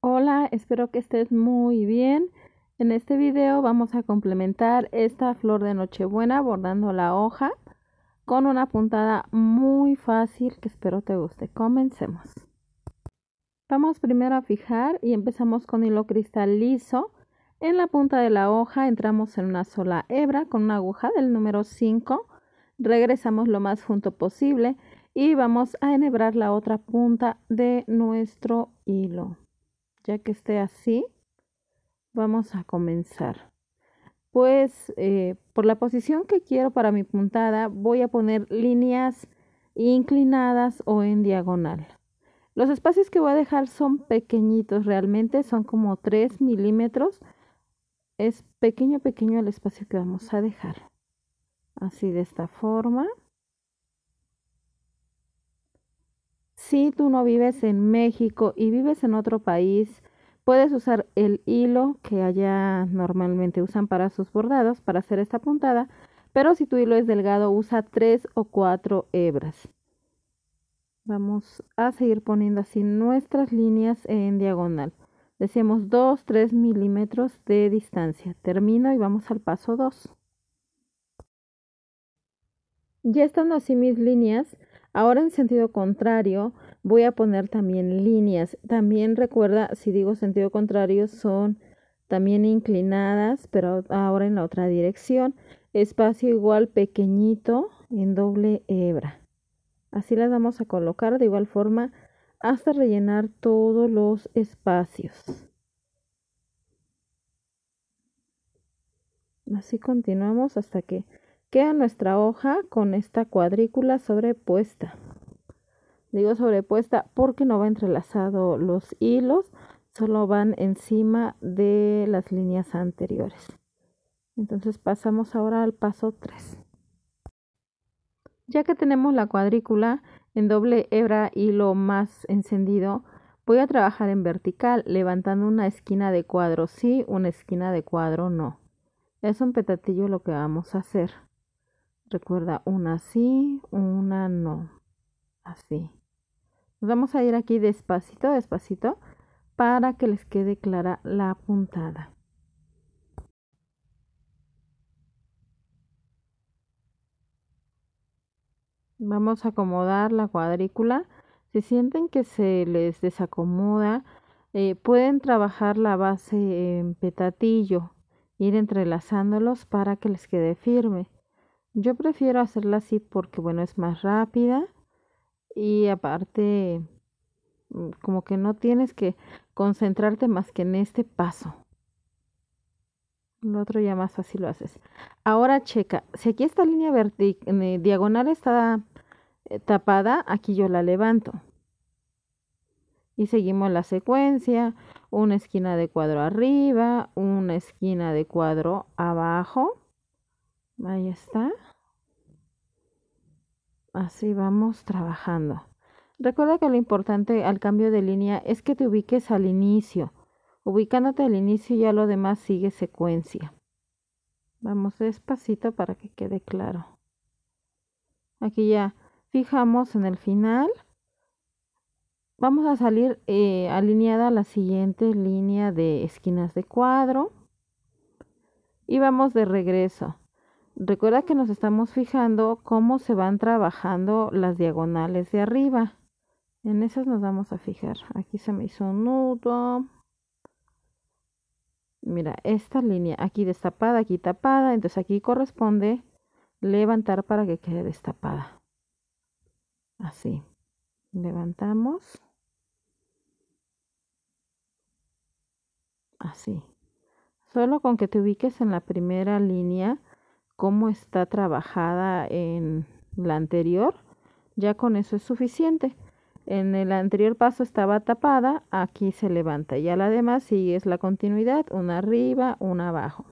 Hola, espero que estés muy bien. En este video vamos a complementar esta flor de nochebuena bordando la hoja con una puntada muy fácil que espero te guste. Comencemos. Vamos primero a fijar y empezamos con hilo cristal liso. En la punta de la hoja entramos en una sola hebra con una aguja del número 5. Regresamos lo más junto posible y vamos a enhebrar la otra punta de nuestro hilo. Ya que esté así, vamos a comenzar. Pues eh, por la posición que quiero para mi puntada, voy a poner líneas inclinadas o en diagonal. Los espacios que voy a dejar son pequeñitos, realmente son como 3 milímetros. Es pequeño, pequeño el espacio que vamos a dejar. Así de esta forma. Si tú no vives en México y vives en otro país, puedes usar el hilo que allá normalmente usan para sus bordados para hacer esta puntada, pero si tu hilo es delgado, usa tres o cuatro hebras. Vamos a seguir poniendo así nuestras líneas en diagonal. Decimos 2, 3 milímetros de distancia. Termino y vamos al paso 2. Ya estando así mis líneas, Ahora en sentido contrario voy a poner también líneas. También recuerda, si digo sentido contrario, son también inclinadas, pero ahora en la otra dirección. Espacio igual pequeñito en doble hebra. Así las vamos a colocar de igual forma hasta rellenar todos los espacios. Así continuamos hasta que Queda nuestra hoja con esta cuadrícula sobrepuesta. Digo sobrepuesta porque no va entrelazado los hilos, solo van encima de las líneas anteriores. Entonces pasamos ahora al paso 3. Ya que tenemos la cuadrícula en doble hebra hilo más encendido, voy a trabajar en vertical, levantando una esquina de cuadro sí, una esquina de cuadro no. Es un petatillo lo que vamos a hacer. Recuerda, una sí, una no. Así. vamos a ir aquí despacito, despacito, para que les quede clara la puntada. Vamos a acomodar la cuadrícula. Si sienten que se les desacomoda, eh, pueden trabajar la base en petatillo, ir entrelazándolos para que les quede firme. Yo prefiero hacerla así porque, bueno, es más rápida y aparte, mm, como que no tienes que concentrarte más que en este paso. Lo otro ya más fácil lo haces. Ahora checa, si aquí esta línea eh, diagonal está eh, tapada, aquí yo la levanto. Y seguimos la secuencia, una esquina de cuadro arriba, una esquina de cuadro abajo. Ahí está. Así vamos trabajando. Recuerda que lo importante al cambio de línea es que te ubiques al inicio. Ubicándote al inicio ya lo demás sigue secuencia. Vamos despacito para que quede claro. Aquí ya fijamos en el final. Vamos a salir eh, alineada a la siguiente línea de esquinas de cuadro. Y vamos de regreso. Recuerda que nos estamos fijando cómo se van trabajando las diagonales de arriba. En esas nos vamos a fijar. Aquí se me hizo un nudo. Mira, esta línea aquí destapada, aquí tapada. Entonces aquí corresponde levantar para que quede destapada. Así. Levantamos. Así. Solo con que te ubiques en la primera línea cómo está trabajada en la anterior, ya con eso es suficiente. En el anterior paso estaba tapada, aquí se levanta. Ya la demás es la continuidad, una arriba, una abajo.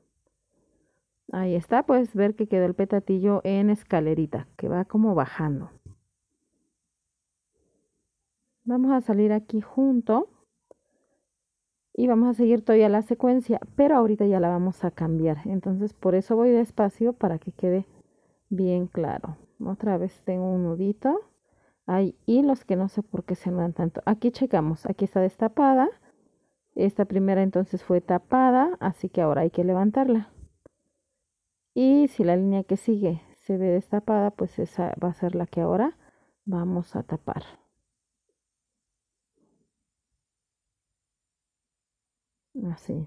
Ahí está, puedes ver que quedó el petatillo en escalerita, que va como bajando. Vamos a salir aquí junto y vamos a seguir todavía la secuencia, pero ahorita ya la vamos a cambiar. Entonces por eso voy despacio para que quede bien claro. Otra vez tengo un nudito. Hay hilos que no sé por qué se dan tanto. Aquí checamos, aquí está destapada. Esta primera entonces fue tapada, así que ahora hay que levantarla. Y si la línea que sigue se ve destapada, pues esa va a ser la que ahora vamos a tapar. Así.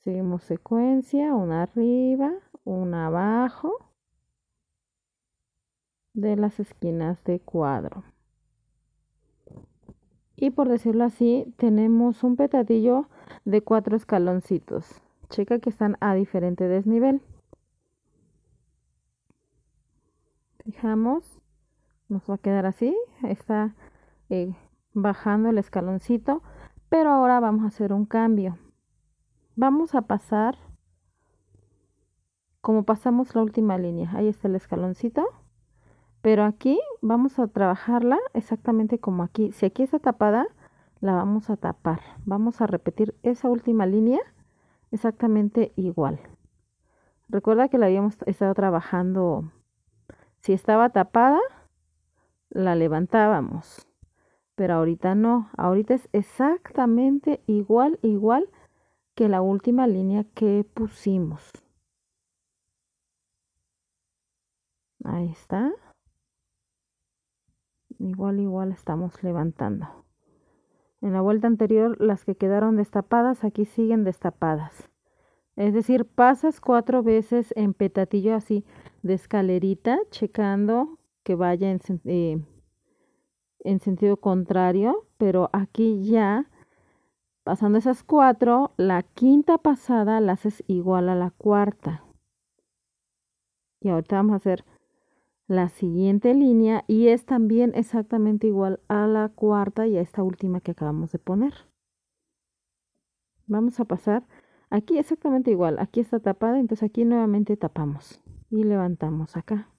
Seguimos secuencia, una arriba, una abajo de las esquinas de cuadro. Y por decirlo así, tenemos un petadillo de cuatro escaloncitos. Checa que están a diferente desnivel. Fijamos, nos va a quedar así. Está eh, bajando el escaloncito pero ahora vamos a hacer un cambio. Vamos a pasar como pasamos la última línea. Ahí está el escaloncito. Pero aquí vamos a trabajarla exactamente como aquí. Si aquí está tapada, la vamos a tapar. Vamos a repetir esa última línea exactamente igual. Recuerda que la habíamos estado trabajando. Si estaba tapada, la levantábamos pero ahorita no, ahorita es exactamente igual, igual que la última línea que pusimos. Ahí está. Igual, igual estamos levantando. En la vuelta anterior, las que quedaron destapadas, aquí siguen destapadas. Es decir, pasas cuatro veces en petatillo así de escalerita, checando que vaya en, eh, en sentido contrario, pero aquí ya, pasando esas cuatro, la quinta pasada la haces igual a la cuarta. Y ahorita vamos a hacer la siguiente línea y es también exactamente igual a la cuarta y a esta última que acabamos de poner. Vamos a pasar aquí exactamente igual, aquí está tapada, entonces aquí nuevamente tapamos y levantamos acá.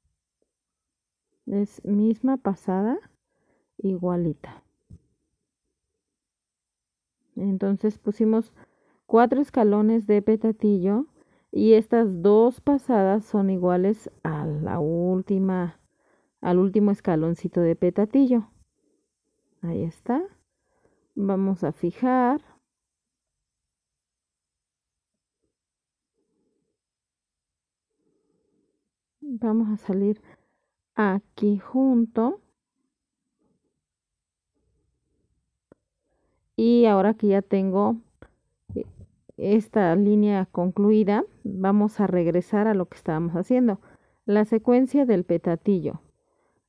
Es misma pasada igualita. Entonces pusimos cuatro escalones de petatillo y estas dos pasadas son iguales a la última, al último escaloncito de petatillo. Ahí está. Vamos a fijar. Vamos a salir aquí junto. y ahora que ya tengo eh, esta línea concluida vamos a regresar a lo que estábamos haciendo la secuencia del petatillo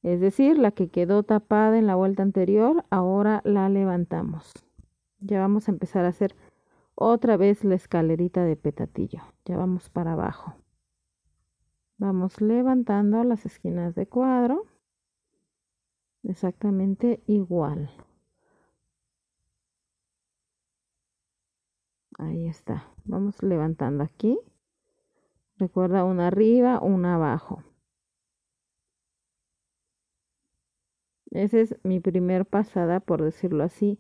es decir la que quedó tapada en la vuelta anterior ahora la levantamos ya vamos a empezar a hacer otra vez la escalerita de petatillo ya vamos para abajo vamos levantando las esquinas de cuadro exactamente igual Ahí está. Vamos levantando aquí. Recuerda una arriba, una abajo. Esa es mi primer pasada, por decirlo así,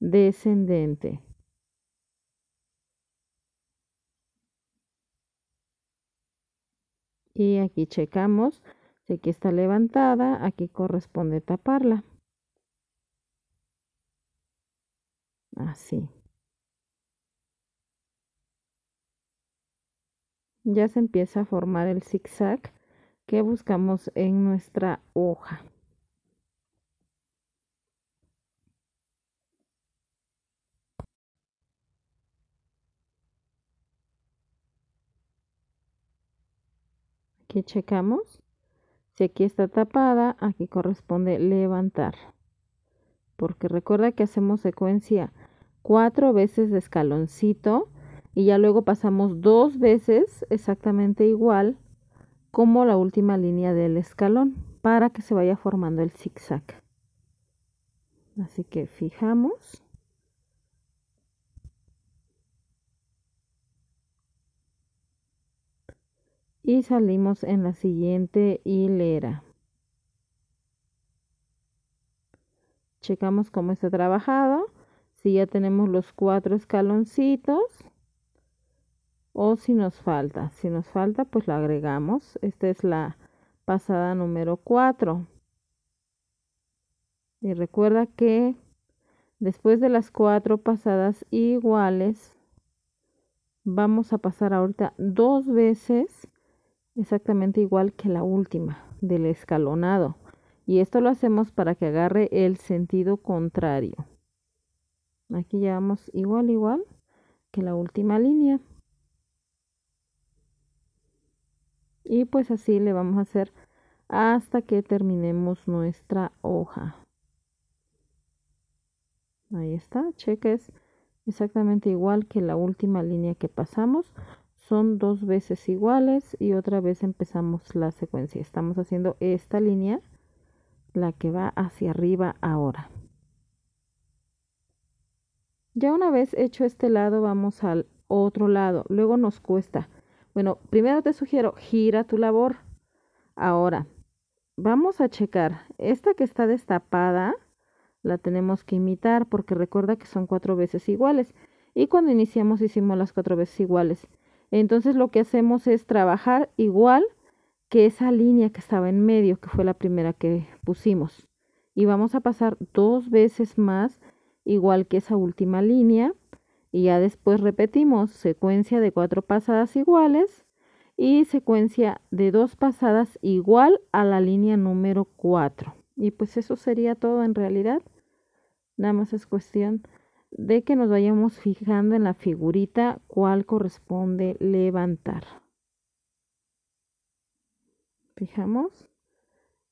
descendente. Y aquí checamos si aquí está levantada, aquí corresponde taparla. Así. ya se empieza a formar el zigzag que buscamos en nuestra hoja. Aquí checamos. Si aquí está tapada, aquí corresponde levantar. Porque recuerda que hacemos secuencia cuatro veces de escaloncito y ya luego pasamos dos veces exactamente igual como la última línea del escalón para que se vaya formando el zigzag. Así que fijamos. Y salimos en la siguiente hilera. Checamos cómo está trabajado. Si ya tenemos los cuatro escaloncitos o si nos falta. Si nos falta, pues lo agregamos. Esta es la pasada número 4. Y recuerda que después de las cuatro pasadas iguales, vamos a pasar ahorita dos veces exactamente igual que la última del escalonado. Y esto lo hacemos para que agarre el sentido contrario. Aquí llevamos igual, igual que la última línea. y pues así le vamos a hacer hasta que terminemos nuestra hoja ahí está cheques exactamente igual que la última línea que pasamos son dos veces iguales y otra vez empezamos la secuencia estamos haciendo esta línea la que va hacia arriba ahora ya una vez hecho este lado vamos al otro lado luego nos cuesta bueno, primero te sugiero, gira tu labor. Ahora, vamos a checar. Esta que está destapada, la tenemos que imitar porque recuerda que son cuatro veces iguales. Y cuando iniciamos hicimos las cuatro veces iguales. Entonces lo que hacemos es trabajar igual que esa línea que estaba en medio, que fue la primera que pusimos. Y vamos a pasar dos veces más, igual que esa última línea y ya después repetimos secuencia de cuatro pasadas iguales y secuencia de dos pasadas igual a la línea número 4. Y pues eso sería todo en realidad. Nada más es cuestión de que nos vayamos fijando en la figurita cuál corresponde levantar. Fijamos.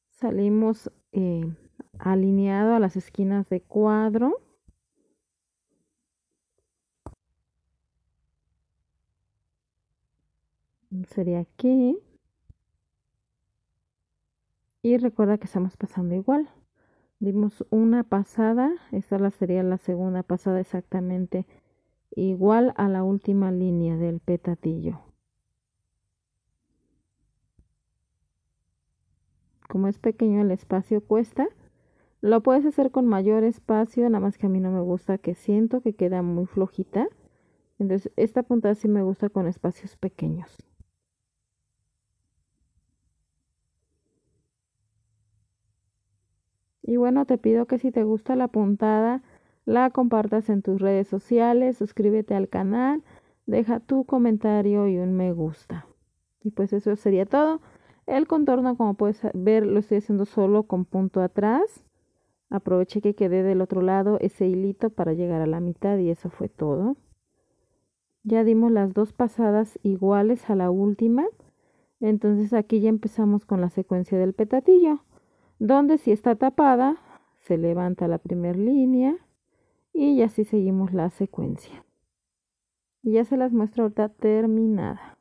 Salimos eh, alineado a las esquinas de cuadro. sería aquí. Y recuerda que estamos pasando igual. Dimos una pasada, esta la sería la segunda pasada exactamente igual a la última línea del petatillo Como es pequeño el espacio cuesta, lo puedes hacer con mayor espacio, nada más que a mí no me gusta que siento que queda muy flojita. Entonces esta puntada sí me gusta con espacios pequeños. Y bueno, te pido que si te gusta la puntada, la compartas en tus redes sociales, suscríbete al canal, deja tu comentario y un me gusta. Y pues eso sería todo. El contorno, como puedes ver, lo estoy haciendo solo con punto atrás. Aproveché que quedé del otro lado ese hilito para llegar a la mitad y eso fue todo. Ya dimos las dos pasadas iguales a la última. Entonces aquí ya empezamos con la secuencia del petatillo donde si está tapada, se levanta la primera línea y así seguimos la secuencia. Y ya se las muestro ahorita terminada.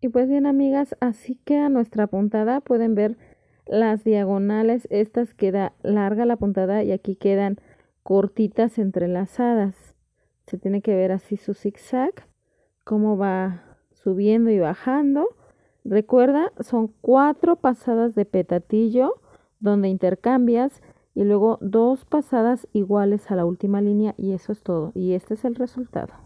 Y pues bien amigas, así queda nuestra puntada. Pueden ver las diagonales, estas queda larga la puntada y aquí quedan cortitas entrelazadas. Se tiene que ver así su zigzag, cómo va subiendo y bajando. Recuerda, son cuatro pasadas de petatillo donde intercambias y luego dos pasadas iguales a la última línea y eso es todo. Y este es el resultado.